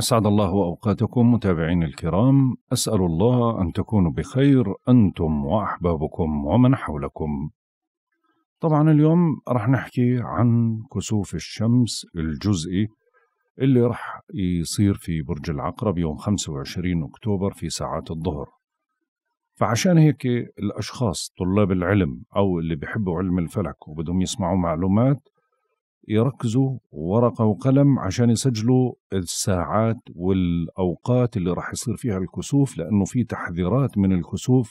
أسعد الله أوقاتكم متابعين الكرام أسأل الله أن تكونوا بخير أنتم وأحبابكم ومن حولكم طبعا اليوم رح نحكي عن كسوف الشمس الجزئي اللي رح يصير في برج العقرب يوم 25 أكتوبر في ساعات الظهر فعشان هيك الأشخاص طلاب العلم أو اللي بيحبوا علم الفلك وبدهم يسمعوا معلومات يركزوا ورقة وقلم عشان يسجلوا الساعات والأوقات اللي راح يصير فيها الكسوف لأنه في تحذيرات من الكسوف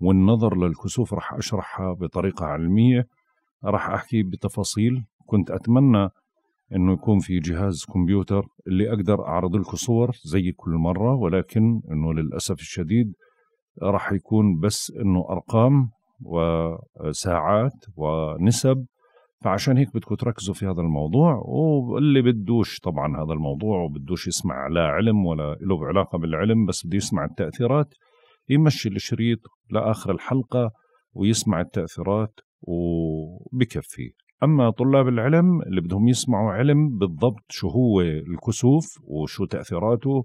والنظر للكسوف راح أشرحها بطريقة علمية راح أحكي بتفاصيل كنت أتمنى أنه يكون في جهاز كمبيوتر اللي أقدر أعرض لكم صور زي كل مرة ولكن أنه للأسف الشديد راح يكون بس أنه أرقام وساعات ونسب فعشان هيك بدكم تركزوا في هذا الموضوع واللي بدوش طبعا هذا الموضوع وبدوش يسمع لا علم ولا له علاقة بالعلم بس بده يسمع التأثيرات يمشي الشريط لآخر الحلقة ويسمع التأثيرات وبكفي أما طلاب العلم اللي بدهم يسمعوا علم بالضبط شو هو الكسوف وشو تأثيراته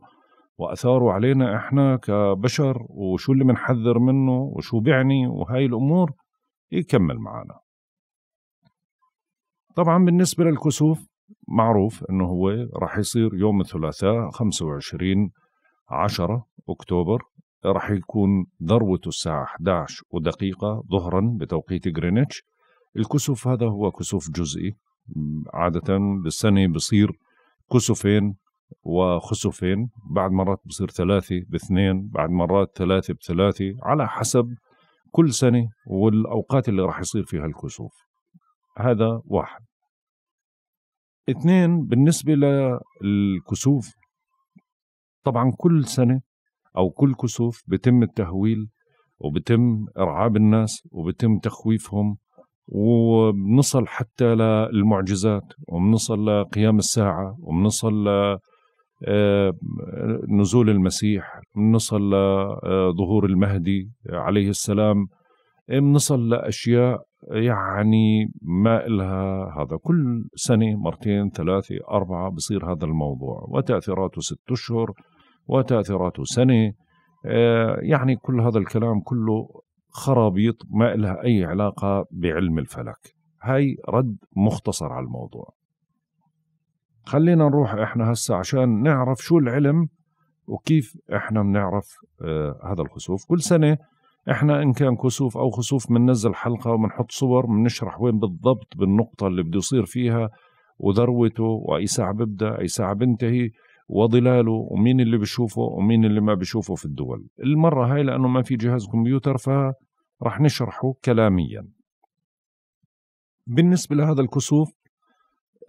وأثاره علينا إحنا كبشر وشو اللي بنحذر منه وشو بيعني وهاي الأمور يكمل معنا طبعا بالنسبة للكسوف معروف أنه هو راح يصير يوم الثلاثاء 25 10 أكتوبر راح يكون ذروته الساعة 11 ودقيقة ظهرا بتوقيت غرينتش الكسوف هذا هو كسوف جزئي عادة بالسنة بصير كسوفين وخسوفين بعد مرات بصير ثلاثة باثنين بعد مرات ثلاثة بثلاثة على حسب كل سنة والأوقات اللي راح يصير فيها الكسوف هذا واحد اثنين بالنسبة للكسوف طبعا كل سنة أو كل كسوف بتم التهويل وبتم إرعاب الناس وبتم تخويفهم وبنصل حتى للمعجزات وبنصل لقيام الساعة وبنصل آه، نزول المسيح بنصل لظهور آه، المهدي عليه السلام بنصل لأشياء يعني ما إلها هذا كل سنة مرتين ثلاثة أربعة بصير هذا الموضوع وتأثيراته ست أشهر وتأثيراته سنة آه، يعني كل هذا الكلام كله خرابيط ما إلها أي علاقة بعلم الفلك هاي رد مختصر على الموضوع خلينا نروح إحنا هسا عشان نعرف شو العلم وكيف إحنا بنعرف آه، هذا الخسوف كل سنة احنا ان كان كسوف او خسوف بننزل حلقه وبنحط صور بنشرح وين بالضبط بالنقطه اللي بده يصير فيها وذروته واي ساعه ببدا اي ساعه بنتهي وظلاله ومين اللي بشوفه ومين اللي ما بشوفه في الدول المره هاي لانه ما في جهاز كمبيوتر رح نشرحه كلاميا بالنسبه لهذا الكسوف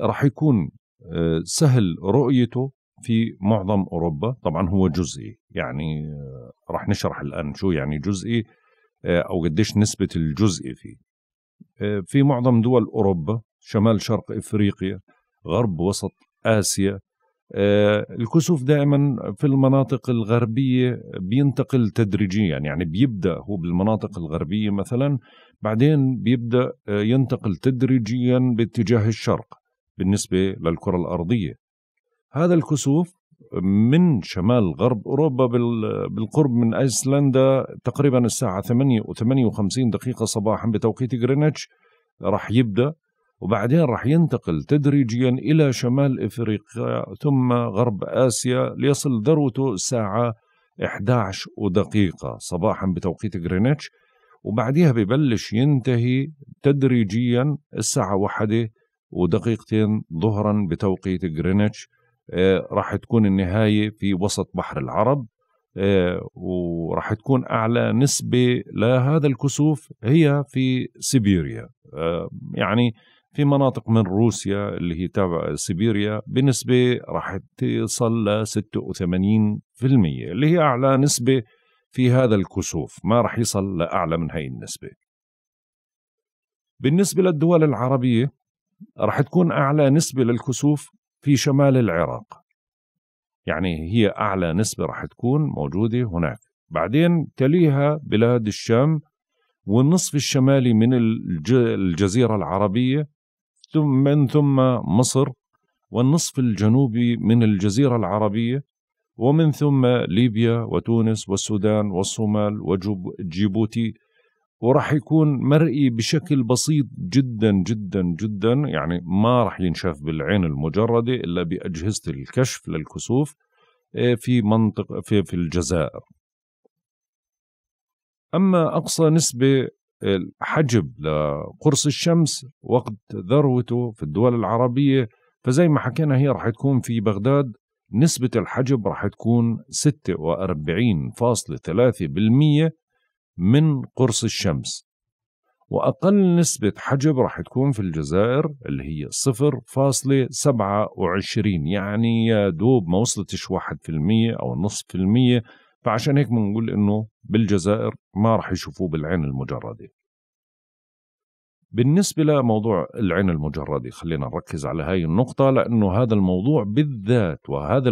رح يكون آه، سهل رؤيته في معظم أوروبا طبعا هو جزئي يعني آه، راح نشرح الآن شو يعني جزئي آه، أو قديش نسبة الجزئي فيه آه، في معظم دول أوروبا شمال شرق إفريقيا غرب وسط آسيا الكسوف دائما في المناطق الغربية بينتقل تدريجيا يعني بيبدأ هو بالمناطق الغربية مثلا بعدين بيبدأ ينتقل تدريجيا باتجاه الشرق بالنسبة للكرة الأرضية هذا الكسوف من شمال غرب أوروبا بالقرب من أيسلندا تقريبا الساعة 8 و 58 دقيقة صباحا بتوقيت غرينتش راح يبدأ وبعدين راح ينتقل تدريجيا إلى شمال إفريقيا ثم غرب آسيا ليصل ذروته الساعة 11 ودقيقة صباحا بتوقيت غرينتش وبعديها ببلش ينتهي تدريجيا الساعة واحدة ودقيقتين ظهرا بتوقيت غرينتش آه، راح تكون النهاية في وسط بحر العرب آه، وراح تكون أعلى نسبة لهذا الكسوف هي في سيبيريا آه، يعني في مناطق من روسيا اللي هي تابعة سيبيريا بنسبة راح تصل ل 86% اللي هي أعلى نسبة في هذا الكسوف ما راح يصل لأعلى من هاي النسبة بالنسبة للدول العربية راح تكون أعلى نسبة للكسوف في شمال العراق يعني هي أعلى نسبة راح تكون موجودة هناك بعدين تليها بلاد الشام والنصف الشمالي من الجزيرة العربية ثم من ثم مصر والنصف الجنوبي من الجزيرة العربية ومن ثم ليبيا وتونس والسودان والصومال وجيبوتي وراح يكون مرئي بشكل بسيط جدا جدا جدا يعني ما راح ينشاف بالعين المجردة إلا بأجهزة الكشف للكسوف آه، في منطقة في, في الجزائر أما أقصى نسبة آه، حجب لقرص الشمس وقت ذروته في الدول العربية فزي ما حكينا هي راح تكون في بغداد نسبة الحجب راح تكون 46.3% من قرص الشمس وأقل نسبة حجب راح تكون في الجزائر اللي هي 0.27 يعني يا دوب ما وصلتش 1% أو نصف المية فعشان هيك بنقول إنه بالجزائر ما راح يشوفوه بالعين المجردة بالنسبة لموضوع العين المجردة خلينا نركز على هاي النقطة لأنه هذا الموضوع بالذات وهذا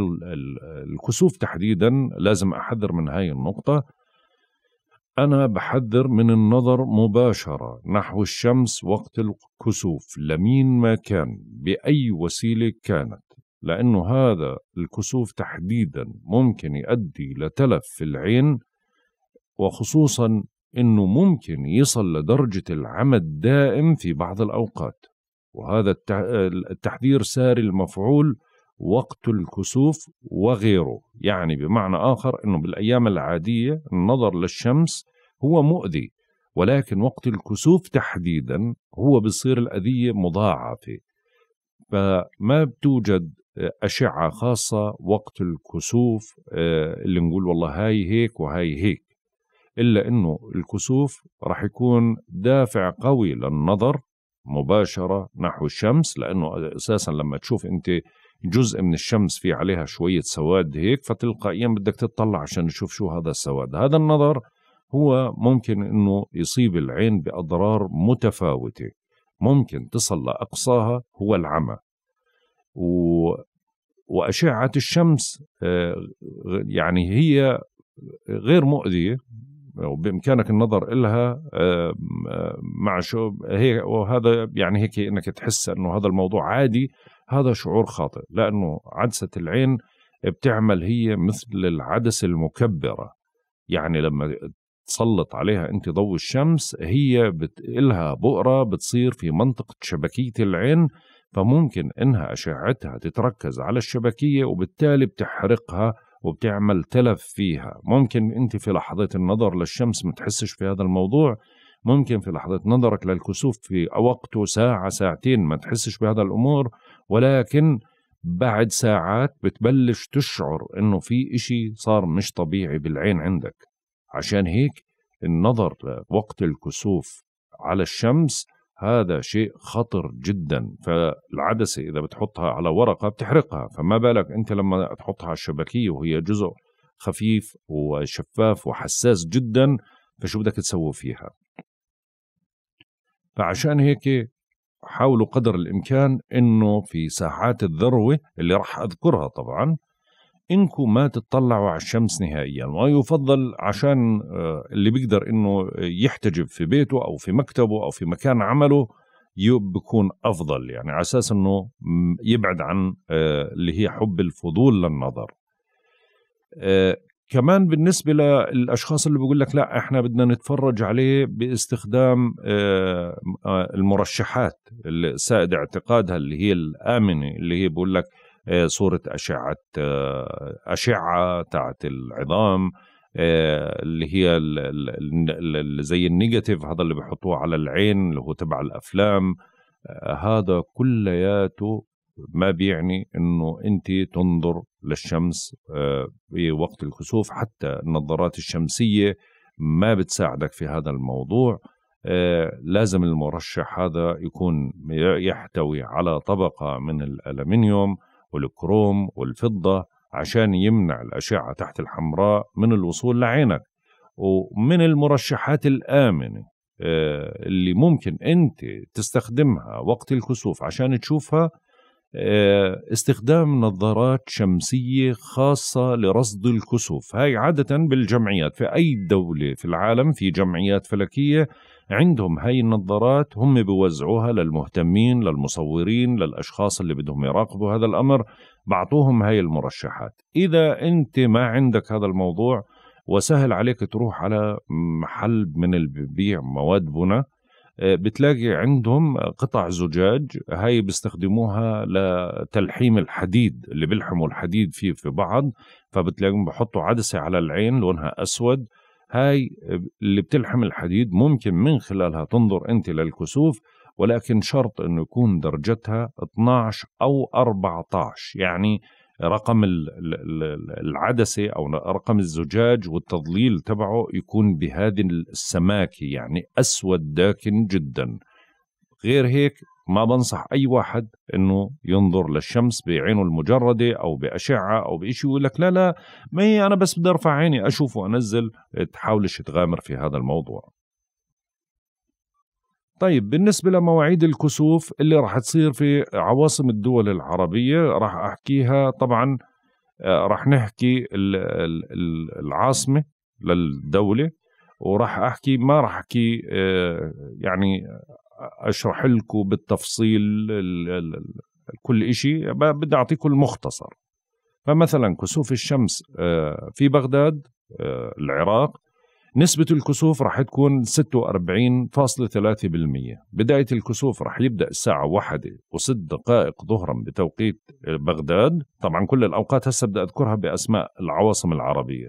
الكسوف تحديدا لازم أحذر من هاي النقطة أنا بحذر من النظر مباشرة نحو الشمس وقت الكسوف لمين ما كان بأي وسيلة كانت لأنه هذا الكسوف تحديدا ممكن يؤدي لتلف في العين وخصوصا أنه ممكن يصل لدرجة العمى الدائم في بعض الأوقات وهذا التحذير ساري المفعول وقت الكسوف وغيره يعني بمعنى آخر أنه بالأيام العادية النظر للشمس هو مؤذي ولكن وقت الكسوف تحديدا هو بصير الأذية مضاعفة فما بتوجد آه، أشعة خاصة وقت الكسوف آه، اللي نقول والله هاي هيك وهاي هيك إلا أنه الكسوف رح يكون دافع قوي للنظر مباشرة نحو الشمس لأنه أساسا لما تشوف أنت جزء من الشمس في عليها شوية سواد هيك فتلقائيا بدك تطلع عشان تشوف شو هذا السواد هذا النظر هو ممكن انه يصيب العين باضرار متفاوته ممكن تصل لاقصاها هو العمى و واشعه الشمس آه، يعني هي غير مؤذيه وبامكانك النظر إلها آه، مع شو هي وهذا يعني هيك انك تحس انه هذا الموضوع عادي هذا شعور خاطئ لانه عدسه العين بتعمل هي مثل العدسه المكبره يعني لما بتسلط عليها انت ضوء الشمس هي بت... بؤرة بتصير في منطقة شبكية العين فممكن إنها أشعتها تتركز على الشبكية وبالتالي بتحرقها وبتعمل تلف فيها ممكن أنت في لحظة النظر للشمس ما تحسش في هذا الموضوع ممكن في لحظة نظرك للكسوف في وقته ساعة ساعتين ما تحسش بهذا الأمور ولكن بعد ساعات بتبلش تشعر انه في اشي صار مش طبيعي بالعين عندك عشان هيك النظر وقت الكسوف على الشمس هذا شيء خطر جدا فالعدسة إذا بتحطها على ورقة بتحرقها فما بالك أنت لما تحطها على الشبكية وهي جزء خفيف وشفاف وحساس جدا فشو بدك تسوي فيها فعشان هيك حاولوا قدر الإمكان أنه في ساحات الذروة اللي راح أذكرها طبعا انكم ما تطلعوا على الشمس نهائيا ويفضل عشان آه، اللي بيقدر انه يحتجب في بيته او في مكتبه او في مكان عمله بكون افضل يعني على اساس انه يبعد عن آه، اللي هي حب الفضول للنظر آه، كمان بالنسبة للأشخاص اللي بيقول لك لا إحنا بدنا نتفرج عليه باستخدام المرشحات السائد اعتقادها اللي هي الآمنة اللي هي بقول لك آه، صورة أشعة آه، أشعة تاعت العظام آه، اللي هي زي النيجاتيف هذا اللي بحطوه على العين اللي هو تبع الأفلام هذا كلياته ما بيعني انه انت تنظر للشمس في وقت الكسوف حتى النظارات الشمسيه ما بتساعدك في هذا الموضوع لازم المرشح هذا يكون يحتوي على طبقه من الالمنيوم والكروم والفضة عشان يمنع الأشعة تحت الحمراء من الوصول لعينك ومن المرشحات الآمنة آه، اللي ممكن أنت تستخدمها وقت الكسوف عشان تشوفها آه، استخدام نظارات شمسية خاصة لرصد الكسوف هاي عادة بالجمعيات في أي دولة في العالم في جمعيات فلكية عندهم هاي النظارات هم بيوزعوها للمهتمين للمصورين للأشخاص اللي بدهم يراقبوا هذا الأمر بعطوهم هاي المرشحات إذا أنت ما عندك هذا الموضوع وسهل عليك تروح على محل من البيع مواد بنا آه، بتلاقي عندهم قطع زجاج هاي بيستخدموها لتلحيم الحديد اللي بيلحموا الحديد فيه في بعض فبتلاقيهم بحطوا عدسة على العين لونها أسود هاي اللي بتلحم الحديد ممكن من خلالها تنظر أنت للكسوف ولكن شرط أنه يكون درجتها 12 أو 14 يعني رقم العدسة أو رقم الزجاج والتضليل تبعه يكون بهذه السماكة يعني أسود داكن جدا غير هيك ما بنصح أي واحد أنه ينظر للشمس بعينه المجردة أو بأشعة أو بإشي يقول لك لا لا ما هي أنا بس بدي أرفع عيني أشوف وأنزل تحاولش تغامر في هذا الموضوع طيب بالنسبة لمواعيد الكسوف اللي راح تصير في عواصم الدول العربية راح أحكيها طبعا آه، راح نحكي العاصمة للدولة وراح أحكي ما راح أحكي آه، يعني اشرح لكم بالتفصيل كل شيء بدي اعطيكم المختصر فمثلا كسوف الشمس آه، في بغداد آه، العراق نسبة الكسوف راح تكون 46.3% بداية الكسوف راح يبدأ الساعة واحدة وست دقائق ظهرا بتوقيت بغداد طبعا كل الأوقات هسه بدي أذكرها بأسماء العواصم العربية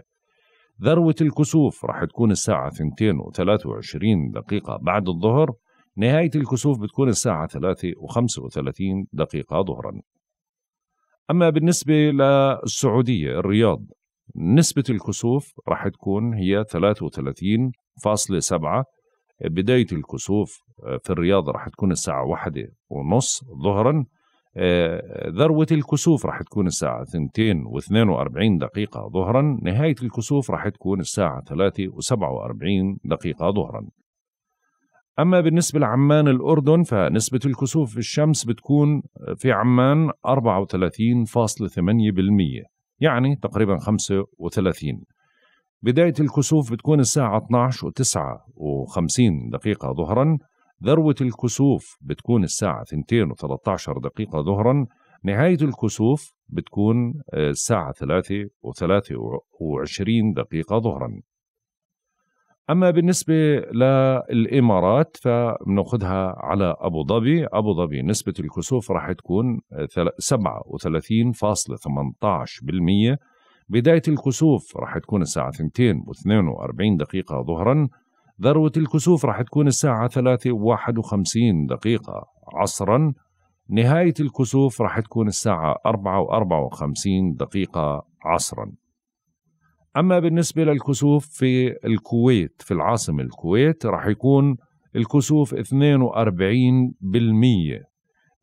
ذروة الكسوف راح تكون الساعة 2 و23 دقيقة بعد الظهر نهاية الكسوف بتكون الساعة 3 و35 دقيقة ظهرا أما بالنسبة للسعودية الرياض نسبة الكسوف رح تكون هي 33.7 بداية الكسوف آه، في الرياض رح تكون الساعة واحدة ونص ظهرا آه، ذروة الكسوف رح تكون الساعة 2 و42 دقيقة ظهرا نهاية الكسوف رح تكون الساعة 3 و47 دقيقة ظهرا أما بالنسبة لعمان الأردن فنسبة الكسوف في الشمس بتكون في عمان 34.8% يعني تقريبا 35 بداية الكسوف بتكون الساعة 12 و 9 و50 دقيقة ظهرا ذروة الكسوف بتكون الساعة 2 و 13 دقيقة ظهرا نهاية الكسوف بتكون آه، الساعة 3 و 23 دقيقة ظهرا اما بالنسبه للامارات فبناخذها على ابو ظبي، ابو ظبي نسبه الكسوف راح تكون 37.18% بدايه الكسوف راح تكون الساعه 2 و42 دقيقه ظهرا ذروه الكسوف راح تكون الساعه 3 و51 دقيقه عصرا نهايه الكسوف راح تكون الساعه 4 و54 دقيقه عصرا أما بالنسبة للكسوف في الكويت في العاصمة الكويت رح يكون الكسوف 42%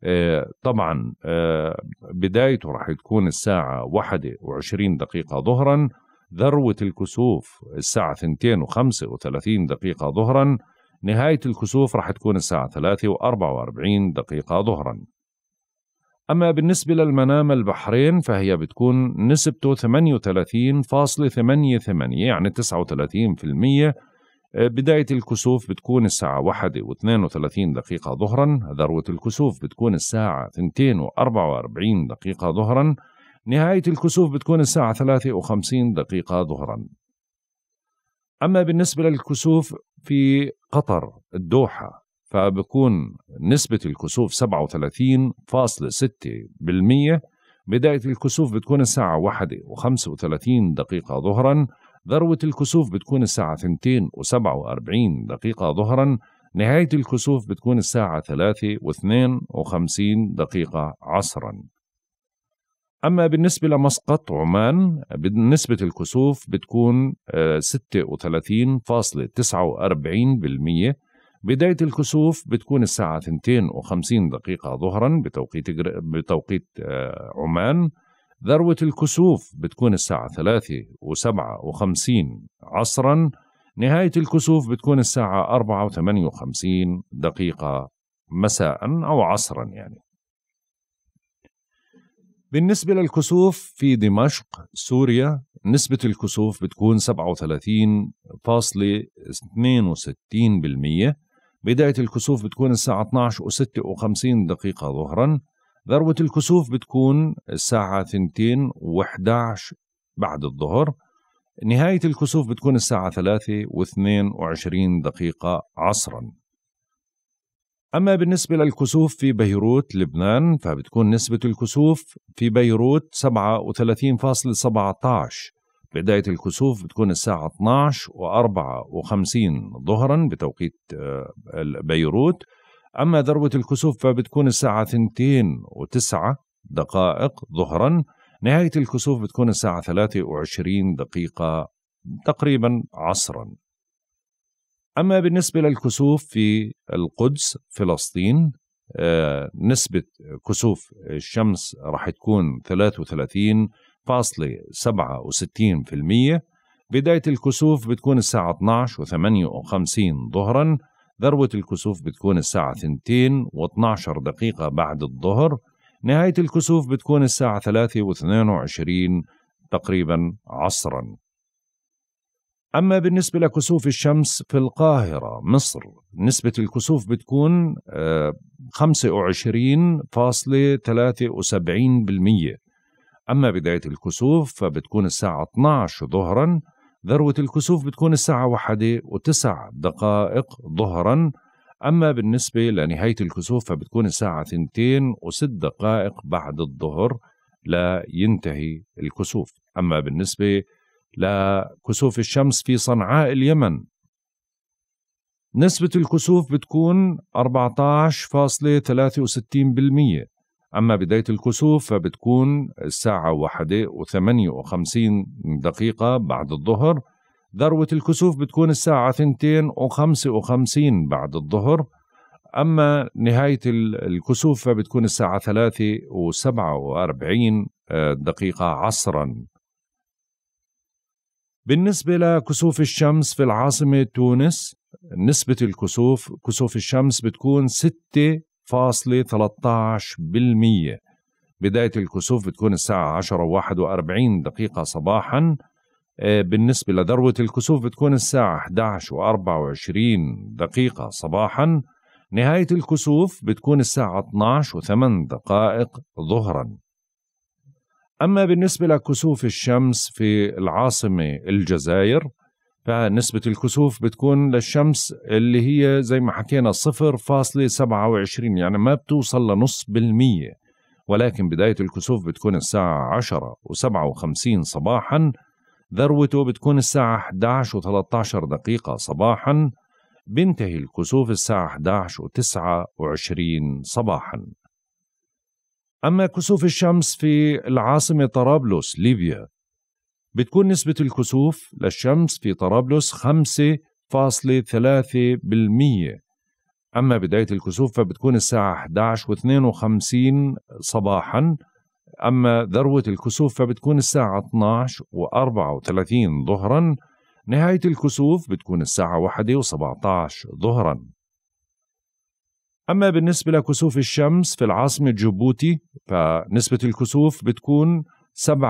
آه، طبعا آه، بدايته راح تكون الساعة 21 وعشرين دقيقة ظهرا ذروة الكسوف الساعة ثنتين وخمسة وثلاثين دقيقة ظهرا نهاية الكسوف راح تكون الساعة ثلاثة وأربعة وأربعين دقيقة ظهرا أما بالنسبة للمنام البحرين فهي بتكون نسبته 38.88 يعني 39% آه، بداية الكسوف بتكون الساعة 1 و32 دقيقة ظهرا ذروة الكسوف بتكون الساعة 2 و44 دقيقة ظهرا نهاية الكسوف بتكون الساعة 3 و50 دقيقة ظهرا أما بالنسبة للكسوف في قطر الدوحة فبكون نسبة الكسوف 37.6% بداية الكسوف بتكون الساعة 1 و35 دقيقة ظهرا ذروة الكسوف بتكون الساعة 2 و47 دقيقة ظهرا نهاية الكسوف بتكون الساعة 3 و52 دقيقة عصرا أما بالنسبة لمسقط عمان بالنسبة الكسوف بتكون 36.49% آه، بداية الكسوف بتكون الساعة 52 دقيقة ظهرا بتوقيت بتوقيت آه، عمان ذروة الكسوف بتكون الساعة 3 و57 عصرا نهاية الكسوف بتكون الساعة 4 و58 دقيقة مساء أو عصرا يعني بالنسبة للكسوف في دمشق سوريا نسبة الكسوف بتكون 37.62% بداية الكسوف بتكون الساعة 12 و 56 دقيقة ظهرا ذروة الكسوف بتكون الساعة 2 و11 بعد الظهر نهاية الكسوف بتكون الساعة 3 و22 دقيقة عصرا أما بالنسبة للكسوف في بيروت لبنان فبتكون نسبة الكسوف في بيروت 37.17 بداية الكسوف بتكون الساعة 12 و54 ظهرا بتوقيت آه، بيروت أما ذروة الكسوف فبتكون الساعة 2 و9 دقائق ظهرا نهاية الكسوف بتكون الساعة 23 دقيقة تقريبا عصرا أما بالنسبة للكسوف في القدس فلسطين آه، نسبة كسوف الشمس راح تكون 33 0.67% بداية الكسوف بتكون الساعة 12 و58 ظهرا ذروة الكسوف بتكون الساعة 2 و12 دقيقة بعد الظهر نهاية الكسوف بتكون الساعة 3 و22 تقريبا عصرا أما بالنسبة لكسوف الشمس في القاهرة مصر نسبة الكسوف بتكون 25.73% آه، أما بداية الكسوف فبتكون الساعة 12 ظهرا ذروة الكسوف بتكون الساعة واحدة وتسع دقائق ظهرا أما بالنسبة لنهاية الكسوف فبتكون الساعة و وست دقائق بعد الظهر لا ينتهي الكسوف أما بالنسبة لكسوف الشمس في صنعاء اليمن نسبة الكسوف بتكون 14.63% أما بداية الكسوف فبتكون الساعة واحدة وثمانية وخمسين دقيقة بعد الظهر ذروة الكسوف بتكون الساعة ثنتين وخمسة وخمسين بعد الظهر أما نهاية الكسوف فبتكون الساعة ثلاثة وسبعة وأربعين آه، دقيقة عصرا بالنسبة لكسوف الشمس في العاصمة تونس نسبة الكسوف كسوف الشمس بتكون ستة فاصلة 0.13% بداية الكسوف بتكون الساعة 10 و 41 دقيقة صباحا آه، بالنسبة لذروة الكسوف بتكون الساعة 11 و 24 دقيقة صباحا نهاية الكسوف بتكون الساعة 12 و 8 دقائق ظهرا أما بالنسبة لكسوف الشمس في العاصمة الجزائر فنسبة الكسوف بتكون للشمس اللي هي زي ما حكينا 0.27 يعني ما بتوصل لنص بالمية ولكن بداية الكسوف بتكون الساعة 10 و57 صباحا ذروته بتكون الساعة 11 و13 دقيقة صباحا بينتهي الكسوف الساعة 11 و29 صباحا أما كسوف الشمس في العاصمة طرابلس ليبيا بتكون نسبة الكسوف للشمس في طرابلس 5.3% بالمية. أما بداية الكسوف فبتكون الساعة 11.52 صباحا أما ذروة الكسوف فبتكون الساعة 12.34 ظهرا نهاية الكسوف بتكون الساعة 1.17 ظهرا أما بالنسبة لكسوف الشمس في العاصمة جيبوتي فنسبة الكسوف بتكون 7.59%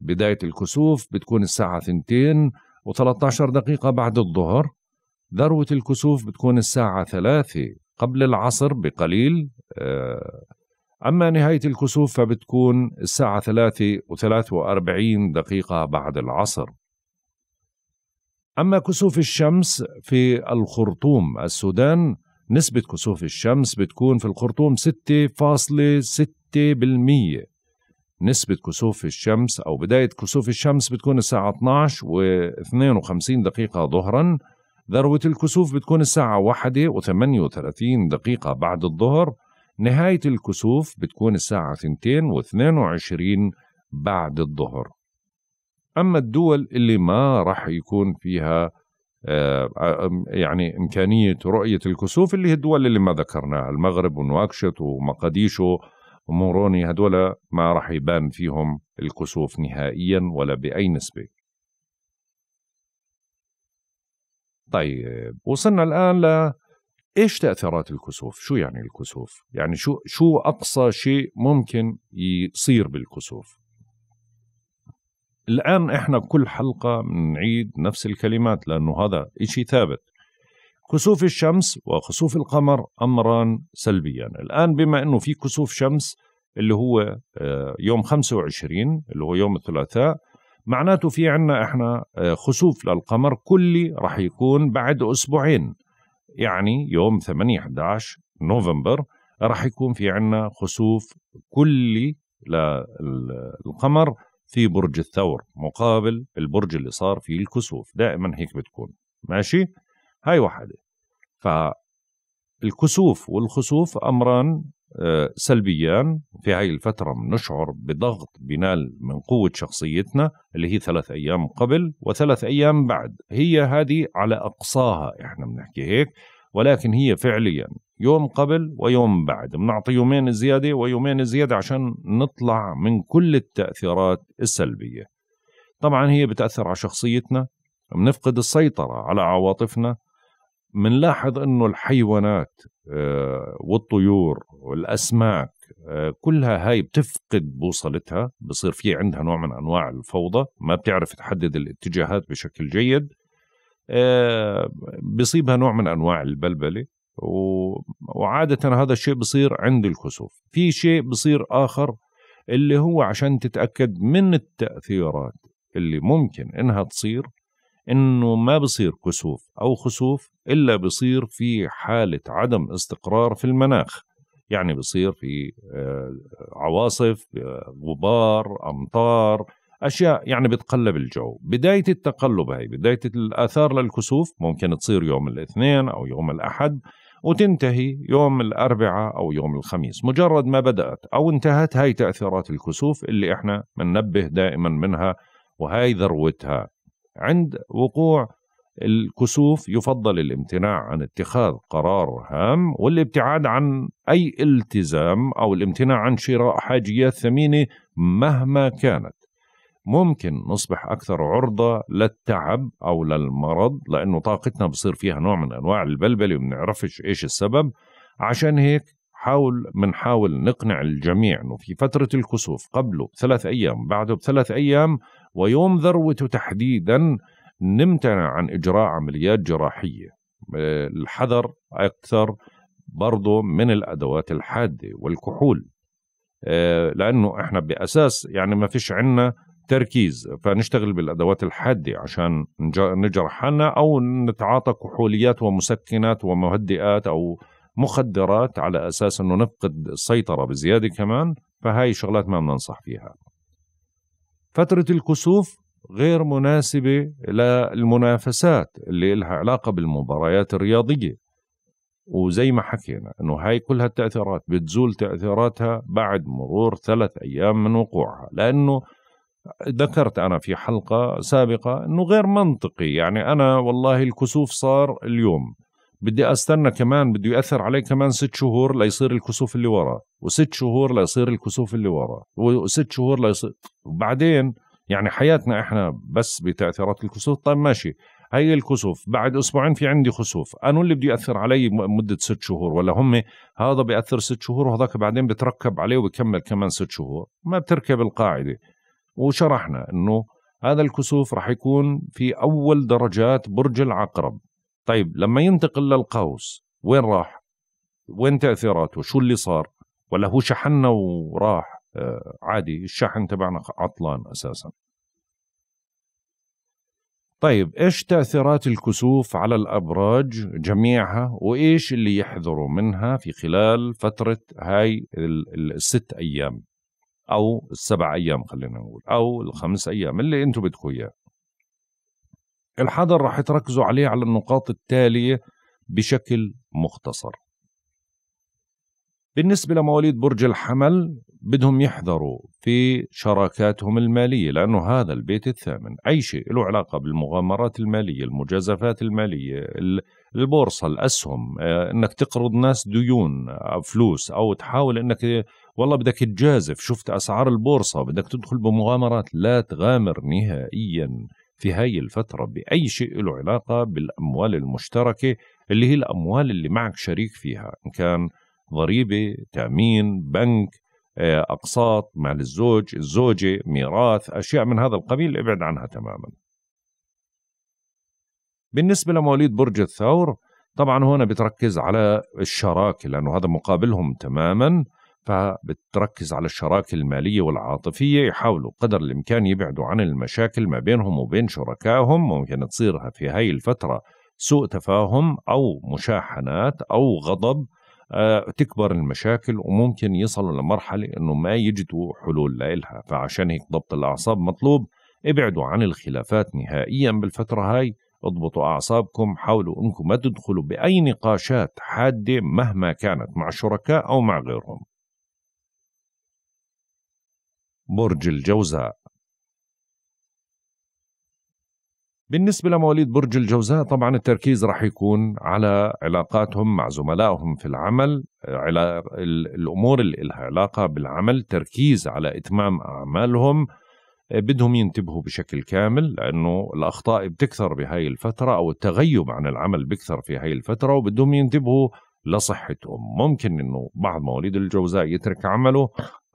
بداية الكسوف بتكون الساعة 2 و13 دقيقة بعد الظهر ذروة الكسوف بتكون الساعة 3 قبل العصر بقليل آه، أما نهاية الكسوف فبتكون الساعة 3 و43 دقيقة بعد العصر أما كسوف الشمس في الخرطوم السودان نسبة كسوف الشمس بتكون في الخرطوم 6.6% نسبة كسوف الشمس أو بداية كسوف الشمس بتكون الساعة 12 و 52 دقيقة ظهرا ذروة الكسوف بتكون الساعة 1 و 38 دقيقة بعد الظهر نهاية الكسوف بتكون الساعة 2 و 22 بعد الظهر أما الدول اللي ما رح يكون فيها آه، يعني إمكانية رؤية الكسوف اللي هي الدول اللي ما ذكرناها المغرب ونواكشت ومقاديشو وموروني هدول ما راح يبان فيهم الكسوف نهائيا ولا بأي نسبة طيب وصلنا الآن ل ايش تاثيرات الكسوف؟ شو يعني الكسوف؟ يعني شو شو اقصى شيء ممكن يصير بالكسوف؟ الآن إحنا كل حلقة نعيد نفس الكلمات لأنه هذا إشي ثابت كسوف الشمس وخسوف القمر أمران سلبيان الآن بما أنه في كسوف شمس اللي هو آه، يوم 25 اللي هو يوم الثلاثاء معناته في عنا احنا آه، خسوف للقمر كلي راح يكون بعد اسبوعين يعني يوم 8 11 نوفمبر راح يكون في عنا خسوف كلي للقمر في برج الثور مقابل البرج اللي صار فيه الكسوف دائما هيك بتكون ماشي هاي واحدة فالكسوف والخسوف أمران آه، سلبيان في هاي الفترة بنشعر بضغط بنال من قوة شخصيتنا اللي هي ثلاث أيام قبل وثلاث أيام بعد هي هذه على أقصاها إحنا بنحكي هيك ولكن هي فعليا يوم قبل ويوم بعد بنعطي يومين زيادة ويومين زيادة عشان نطلع من كل التأثيرات السلبية طبعا هي بتأثر على شخصيتنا بنفقد السيطرة على عواطفنا بنلاحظ انه الحيوانات آه، والطيور والاسماك آه، كلها هاي بتفقد بوصلتها بصير في عندها نوع من انواع الفوضى ما بتعرف تحدد الاتجاهات بشكل جيد آه، بصيبها نوع من انواع البلبله وعادة هذا الشيء بصير عند الكسوف في شيء بصير آخر اللي هو عشان تتأكد من التأثيرات اللي ممكن إنها تصير إنه ما بصير كسوف أو خسوف إلا بصير في حالة عدم استقرار في المناخ يعني بصير في آه، عواصف آه، غبار أمطار أشياء يعني بتقلب الجو بداية التقلب هاي بداية الآثار للكسوف ممكن تصير يوم الاثنين أو يوم الأحد وتنتهي يوم الأربعاء أو يوم الخميس مجرد ما بدأت أو انتهت هاي تأثيرات الكسوف اللي إحنا بننبه دائما منها وهاي ذروتها عند وقوع الكسوف يفضل الامتناع عن اتخاذ قرار هام والابتعاد عن أي التزام أو الامتناع عن شراء حاجيات ثمينة مهما كانت ممكن نصبح أكثر عرضة للتعب أو للمرض لأنه طاقتنا بصير فيها نوع من أنواع البلبلة ومنعرفش إيش السبب عشان هيك حاول بنحاول نقنع الجميع انه في فتره الكسوف قبله بثلاث ايام بعده بثلاث ايام ويوم ذروته تحديدا نمتنع عن اجراء عمليات جراحيه آه، الحذر اكثر برضه من الادوات الحاده والكحول آه، لانه احنا باساس يعني ما فيش عندنا تركيز فنشتغل بالادوات الحاده عشان نجرح حالنا او نتعاطى كحوليات ومسكنات ومهدئات او مخدرات على اساس انه نفقد السيطره بزياده كمان فهاي شغلات ما بننصح فيها فتره الكسوف غير مناسبه للمنافسات اللي لها علاقه بالمباريات الرياضيه وزي ما حكينا انه هاي كلها التاثيرات بتزول تاثيراتها بعد مرور ثلاث ايام من وقوعها لانه ذكرت انا في حلقه سابقه انه غير منطقي يعني انا والله الكسوف صار اليوم بدي استنى كمان بده ياثر علي كمان ست شهور ليصير الكسوف اللي ورا وست شهور ليصير الكسوف اللي ورا وست شهور ليصير وبعدين يعني حياتنا احنا بس بتاثيرات الكسوف طيب ماشي هي الكسوف بعد اسبوعين في عندي خسوف انا اللي بده ياثر علي مده ست شهور ولا هم هذا بياثر ست شهور وهذاك بعدين بتركب عليه وبكمل كمان ست شهور ما بتركب القاعده وشرحنا انه هذا الكسوف راح يكون في اول درجات برج العقرب طيب لما ينتقل للقوس وين راح وين تاثيراته شو اللي صار ولا هو شحننا وراح آه، عادي الشحن تبعنا عطلان اساسا طيب ايش تاثيرات الكسوف على الابراج جميعها وايش اللي يحذروا منها في خلال فتره هاي الست ايام او السبع ايام خلينا نقول او الخمس ايام اللي انتم بدكم اياه الحاضر رح تركزوا عليه على النقاط التاليه بشكل مختصر بالنسبه لمواليد برج الحمل بدهم يحذروا في شراكاتهم الماليه لانه هذا البيت الثامن اي شيء له علاقه بالمغامرات الماليه المجازفات الماليه البورصه الاسهم آه، انك تقرض ناس ديون آه، فلوس او تحاول انك والله بدك تجازف شفت أسعار البورصة بدك تدخل بمغامرات لا تغامر نهائيا في هاي الفترة بأي شيء له علاقة بالأموال المشتركة اللي هي الأموال اللي معك شريك فيها إن كان ضريبة تأمين بنك آه، أقساط مال الزوج الزوجة ميراث أشياء من هذا القبيل ابعد عنها تماما بالنسبة لمواليد برج الثور طبعا هنا بتركز على الشراكة لأنه هذا مقابلهم تماما فبتركز على الشراكة المالية والعاطفية يحاولوا قدر الإمكان يبعدوا عن المشاكل ما بينهم وبين شركائهم ممكن تصير في هاي الفترة سوء تفاهم أو مشاحنات أو غضب آه، تكبر المشاكل وممكن يصلوا لمرحلة أنه ما يجدوا حلول لإلها فعشان هيك ضبط الأعصاب مطلوب ابعدوا عن الخلافات نهائيا بالفترة هاي اضبطوا أعصابكم حاولوا أنكم ما تدخلوا بأي نقاشات حادة مهما كانت مع الشركاء أو مع غيرهم برج الجوزاء بالنسبة لمواليد برج الجوزاء طبعا التركيز راح يكون على علاقاتهم مع زملائهم في العمل على الأمور اللي لها علاقة بالعمل تركيز على إتمام أعمالهم بدهم ينتبهوا بشكل كامل لأنه الأخطاء بتكثر بهاي الفترة أو التغيب عن العمل بكثر في هاي الفترة وبدهم ينتبهوا لصحتهم ممكن انه بعض مواليد الجوزاء يترك عمله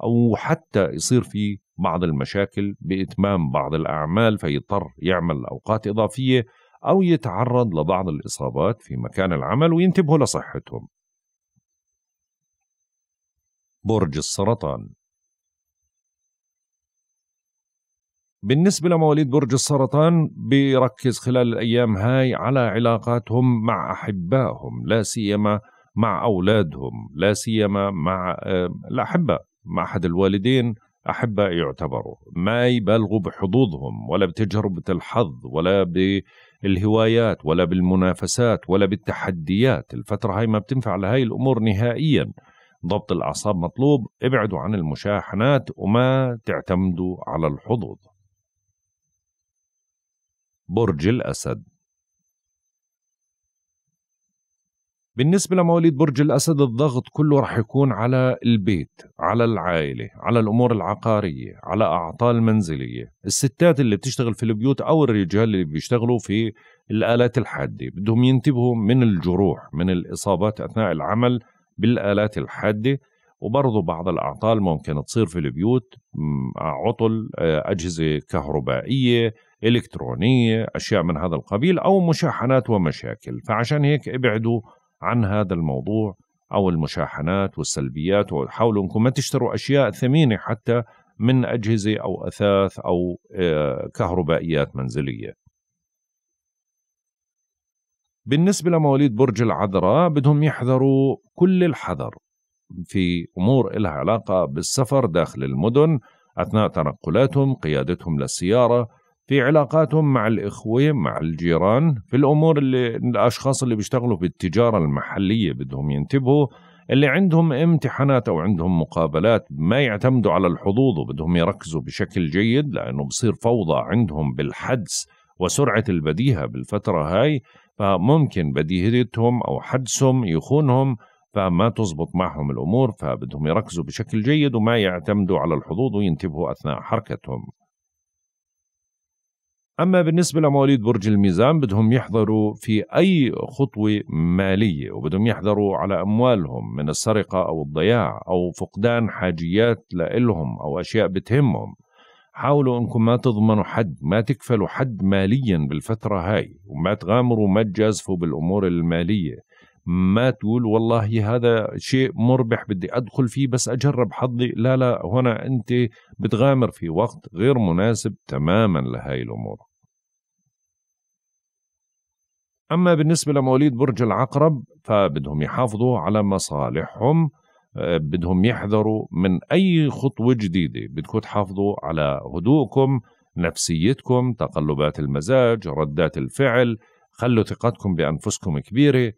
او حتى يصير في بعض المشاكل باتمام بعض الاعمال فيضطر يعمل اوقات اضافيه او يتعرض لبعض الاصابات في مكان العمل وينتبهوا لصحتهم برج السرطان بالنسبة لمواليد برج السرطان بيركز خلال الأيام هاي على علاقاتهم مع أحبائهم لا سيما مع أولادهم لا سيما مع آه، الأحبة مع أحد الوالدين أحبة يعتبروا ما يبالغوا بحظوظهم ولا بتجربة الحظ ولا بالهوايات ولا بالمنافسات ولا بالتحديات الفترة هاي ما بتنفع لهاي الأمور نهائياً ضبط الأعصاب مطلوب ابعدوا عن المشاحنات وما تعتمدوا على الحظوظ برج الأسد بالنسبة لمواليد برج الأسد الضغط كله رح يكون على البيت على العائلة على الأمور العقارية على أعطال منزلية الستات اللي بتشتغل في البيوت أو الرجال اللي بيشتغلوا في الآلات الحادة بدهم ينتبهوا من الجروح من الإصابات أثناء العمل بالآلات الحادة وبرضه بعض الأعطال ممكن تصير في البيوت عطل آه، أجهزة كهربائية إلكترونية أشياء من هذا القبيل أو مشاحنات ومشاكل فعشان هيك ابعدوا عن هذا الموضوع أو المشاحنات والسلبيات وحاولوا أنكم ما تشتروا أشياء ثمينة حتى من أجهزة أو أثاث أو آه، كهربائيات منزلية بالنسبة لمواليد برج العذراء بدهم يحذروا كل الحذر في أمور لها علاقة بالسفر داخل المدن أثناء تنقلاتهم قيادتهم للسيارة في علاقاتهم مع الإخوة مع الجيران في الأمور اللي الأشخاص اللي بيشتغلوا بالتجارة المحلية بدهم ينتبهوا اللي عندهم امتحانات أو عندهم مقابلات ما يعتمدوا على الحظوظ وبدهم يركزوا بشكل جيد لأنه بصير فوضى عندهم بالحدس وسرعة البديهة بالفترة هاي فممكن بديهتهم أو حدسهم يخونهم فما تزبط معهم الأمور فبدهم يركزوا بشكل جيد وما يعتمدوا على الحظوظ وينتبهوا أثناء حركتهم أما بالنسبة لمواليد برج الميزان بدهم يحضروا في أي خطوة مالية وبدهم يحضروا على أموالهم من السرقة أو الضياع أو فقدان حاجيات لإلهم أو أشياء بتهمهم حاولوا أنكم ما تضمنوا حد ما تكفلوا حد ماليا بالفترة هاي وما تغامروا ما تجازفوا بالأمور المالية ما تقول والله هذا شيء مربح بدي ادخل فيه بس اجرب حظي لا لا هنا انت بتغامر في وقت غير مناسب تماما لهاي الامور اما بالنسبه لمواليد برج العقرب فبدهم يحافظوا على مصالحهم آه، بدهم يحذروا من اي خطوه جديده بدكم تحافظوا على هدوءكم نفسيتكم تقلبات المزاج ردات الفعل خلوا ثقتكم بانفسكم كبيره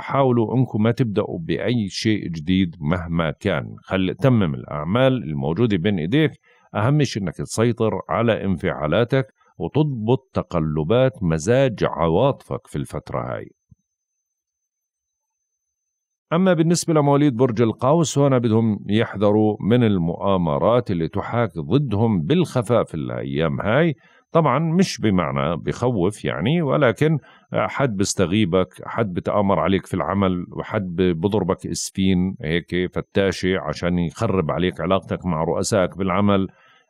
حاولوا انكم ما تبداوا باي شيء جديد مهما كان خل تمم الاعمال الموجوده بين ايديك اهم شيء انك تسيطر على انفعالاتك وتضبط تقلبات مزاج عواطفك في الفتره هاي أما بالنسبة لمواليد برج القوس هنا بدهم يحذروا من المؤامرات اللي تحاك ضدهم بالخفاء في الأيام هاي طبعا مش بمعنى بخوف يعني ولكن حد بيستغيبك حد بتآمر عليك في العمل وحد بضربك اسفين هيك فتاشة عشان يخرب عليك علاقتك مع رؤسائك بالعمل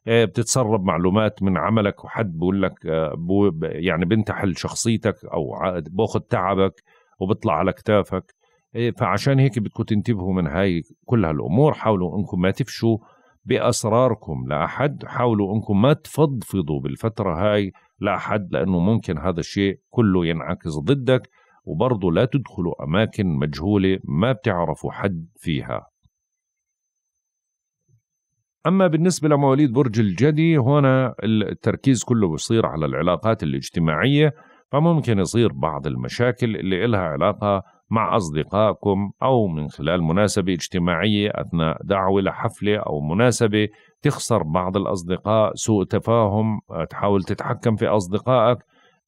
آه، بتتسرب معلومات من عملك وحد بقول لك آه، يعني بنتحل شخصيتك او باخذ تعبك وبطلع على كتافك آه، فعشان هيك بدكم تنتبهوا من هاي كل هالامور حاولوا انكم ما تفشوا بأسراركم لأحد حاولوا أنكم ما تفضفضوا بالفترة هاي لأحد لأنه ممكن هذا الشيء كله ينعكس ضدك وبرضه لا تدخلوا أماكن مجهولة ما بتعرفوا حد فيها أما بالنسبة لمواليد برج الجدي هنا التركيز كله بصير على العلاقات الاجتماعية فممكن يصير بعض المشاكل اللي إلها علاقة مع أصدقائكم أو من خلال مناسبة اجتماعية أثناء دعوة لحفلة أو مناسبة تخسر بعض الأصدقاء سوء تفاهم آه، تحاول تتحكم في أصدقائك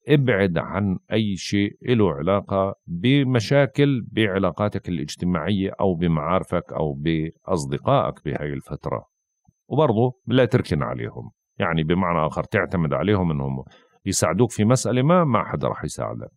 ابعد عن أي شيء له علاقة بمشاكل بعلاقاتك الاجتماعية أو بمعارفك أو بأصدقائك بهاي الفترة وبرضه لا تركن عليهم يعني بمعنى آخر تعتمد عليهم أنهم يساعدوك في مسألة ما ما حدا رح يساعدك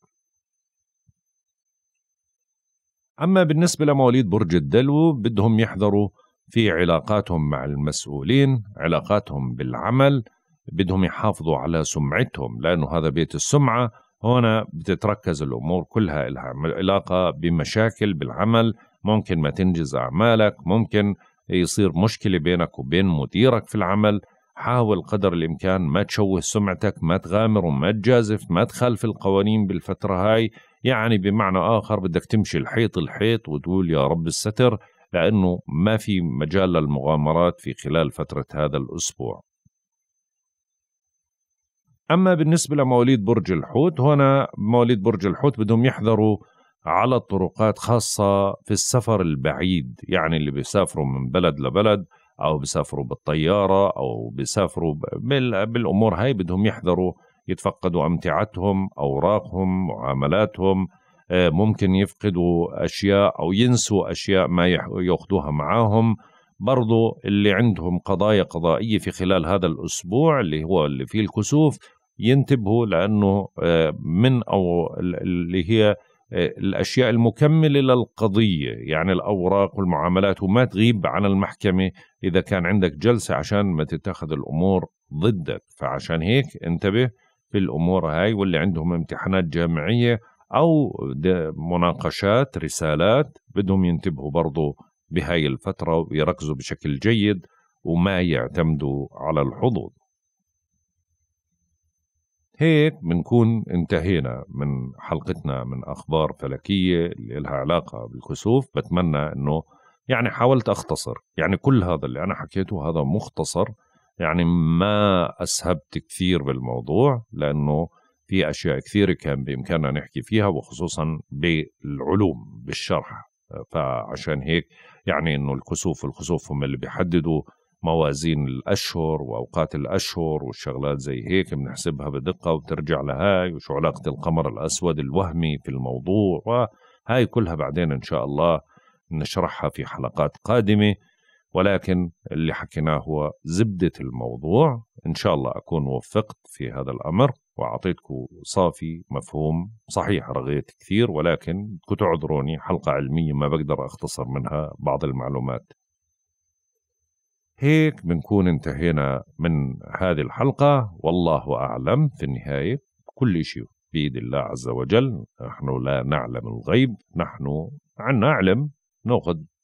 أما بالنسبة لمواليد برج الدلو بدهم يحذروا في علاقاتهم مع المسؤولين علاقاتهم بالعمل بدهم يحافظوا على سمعتهم لأنه هذا بيت السمعة هنا بتتركز الأمور كلها لها علاقة بمشاكل بالعمل ممكن ما تنجز أعمالك ممكن يصير مشكلة بينك وبين مديرك في العمل حاول قدر الإمكان ما تشوه سمعتك ما تغامر وما تجازف ما تخالف القوانين بالفترة هاي يعني بمعنى آخر بدك تمشي الحيط الحيط وتقول يا رب الستر لأنه ما في مجال للمغامرات في خلال فترة هذا الأسبوع أما بالنسبة لمواليد برج الحوت هنا مواليد برج الحوت بدهم يحذروا على الطرقات خاصة في السفر البعيد يعني اللي بيسافروا من بلد لبلد أو بيسافروا بالطيارة أو بيسافروا بالأمور هاي بدهم يحذروا يتفقدوا امتعتهم اوراقهم معاملاتهم آه، ممكن يفقدوا اشياء او ينسوا اشياء ما ياخذوها معاهم برضو اللي عندهم قضايا قضائيه في خلال هذا الاسبوع اللي هو اللي فيه الكسوف ينتبهوا لانه آه، من او اللي هي آه، الاشياء المكمله للقضيه يعني الاوراق والمعاملات وما تغيب عن المحكمه اذا كان عندك جلسه عشان ما تتخذ الامور ضدك فعشان هيك انتبه في الأمور هاي واللي عندهم امتحانات جامعية أو مناقشات رسالات بدهم ينتبهوا برضو بهاي الفترة ويركزوا بشكل جيد وما يعتمدوا على الحظوظ هيك بنكون انتهينا من حلقتنا من أخبار فلكية اللي لها علاقة بالكسوف بتمنى أنه يعني حاولت أختصر يعني كل هذا اللي أنا حكيته هذا مختصر يعني ما أسهبت كثير بالموضوع لأنه في أشياء كثيرة كان بإمكاننا نحكي فيها وخصوصا بالعلوم بالشرح فعشان هيك يعني أنه الكسوف والخسوف هم اللي بيحددوا موازين الأشهر وأوقات الأشهر والشغلات زي هيك بنحسبها بدقة وترجع لهاي وشو علاقة القمر الأسود الوهمي في الموضوع وهاي كلها بعدين إن شاء الله نشرحها في حلقات قادمة ولكن اللي حكيناه هو زبدة الموضوع إن شاء الله أكون وفقت في هذا الأمر وأعطيتكم صافي مفهوم صحيح رغيت كثير ولكن تعذروني حلقة علمية ما بقدر أختصر منها بعض المعلومات هيك بنكون انتهينا من هذه الحلقة والله أعلم في النهاية كل شيء بيد الله عز وجل نحن لا نعلم الغيب نحن عنا علم نأخذ